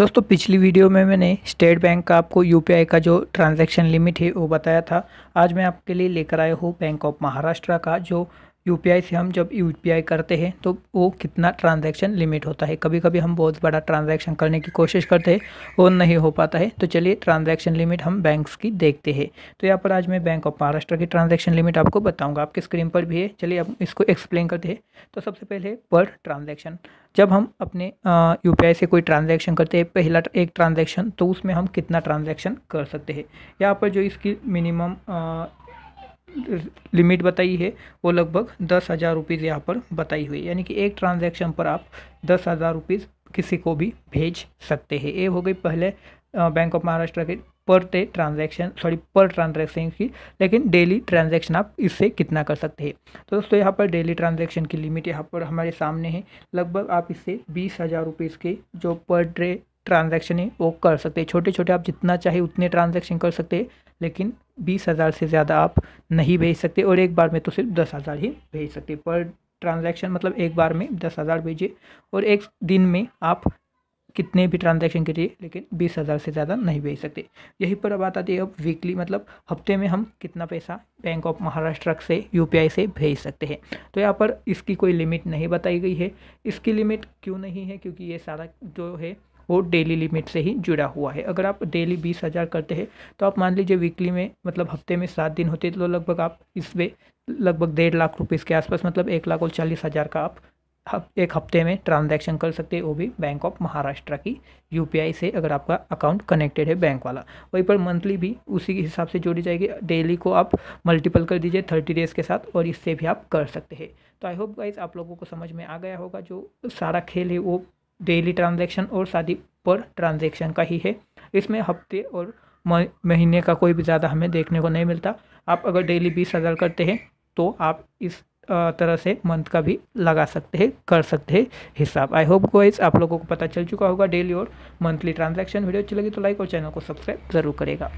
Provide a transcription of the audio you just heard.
दोस्तों पिछली वीडियो में मैंने स्टेट बैंक का आपको यू का जो ट्रांजैक्शन लिमिट है वो बताया था आज मैं आपके लिए लेकर आया हूँ बैंक ऑफ महाराष्ट्र का जो यू से हम जब यू करते हैं तो वो कितना ट्रांजैक्शन लिमिट होता है कभी कभी हम बहुत बड़ा ट्रांजैक्शन करने की कोशिश करते हैं वो नहीं हो पाता है तो चलिए ट्रांजैक्शन लिमिट हम बैंक्स की देखते हैं तो यहाँ पर आज मैं बैंक ऑफ महाराष्ट्र की ट्रांजैक्शन लिमिट आपको बताऊँगा आपके स्क्रीन पर भी है चलिए अब इसको एक्सप्लेन करते हैं तो सबसे पहले पर ट्रांजेक्शन जब हम अपने यू से कोई ट्रांजेक्शन करते हैं पहला एक ट्रांजेक्शन तो उसमें हम कितना ट्रांजेक्शन कर सकते हैं यहाँ पर जो इसकी मिनिमम लिमिट बताई है वो लगभग दस हज़ार रुपीज़ यहाँ पर बताई हुई है यानी कि एक ट्रांजैक्शन पर आप दस हज़ार रुपीज़ किसी को भी भेज सकते हैं ये हो गई पहले बैंक ऑफ महाराष्ट्र के per day transaction sorry per transaction की लेकिन डेली ट्रांजैक्शन आप इससे कितना कर सकते हैं तो दोस्तों यहाँ पर डेली ट्रांजैक्शन की लिमिट यहाँ पर हमारे सामने है लगभग आप इससे बीस हज़ार रुपीज़ के जो पर डे ट्रांजैक्शन है वो कर सकते हैं छोटे छोटे आप जितना चाहे उतने ट्रांजैक्शन कर सकते हैं लेकिन बीस हज़ार से ज़्यादा आप नहीं भेज सकते और एक बार में तो सिर्फ दस हज़ार ही भेज सकते पर ट्रांजैक्शन मतलब एक बार में दस हज़ार भेजिए और एक दिन में आप कितने भी ट्रांजैक्शन करिए लेकिन बीस हज़ार से ज़्यादा नहीं भेज सकते यहीं पर बात आती है अब वीकली मतलब हफ्ते में हम कितना पैसा बैंक ऑफ महाराष्ट्र से यू से भेज सकते हैं तो यहाँ पर इसकी कोई लिमिट नहीं बताई गई है इसकी लिमिट क्यों नहीं है क्योंकि ये सारा जो है वो डेली लिमिट से ही जुड़ा हुआ है अगर आप डेली बीस हज़ार करते हैं तो आप मान लीजिए वीकली में मतलब हफ्ते में सात दिन होते तो लगभग आप इस पर लगभग डेढ़ लाख रुपीज़ के आसपास मतलब एक लाख और चालीस हज़ार का आप एक हफ्ते में ट्रांजैक्शन कर सकते हैं वो भी बैंक ऑफ महाराष्ट्र की यूपीआई से अगर आपका अकाउंट कनेक्टेड है बैंक वाला वहीं पर मंथली भी उसी के हिसाब से जोड़ी जाएगी डेली को आप मल्टीपल कर दीजिए थर्टी डेज़ के साथ और इससे भी आप कर सकते हैं तो आई होप गाइज आप लोगों को समझ में आ गया होगा जो सारा खेल है वो डेली ट्रांजेक्शन और शादी पर ट्रांजेक्शन का ही है इसमें हफ्ते और महीने का कोई भी ज़्यादा हमें देखने को नहीं मिलता आप अगर डेली बीस हज़ार करते हैं तो आप इस तरह से मंथ का भी लगा सकते हैं कर सकते हैं हिसाब आई होप गोइज आप लोगों को पता चल चुका होगा डेली और मंथली ट्रांजैक्शन वीडियो अच्छी लगी तो लाइक और चैनल को सब्सक्राइब ज़रूर करेगा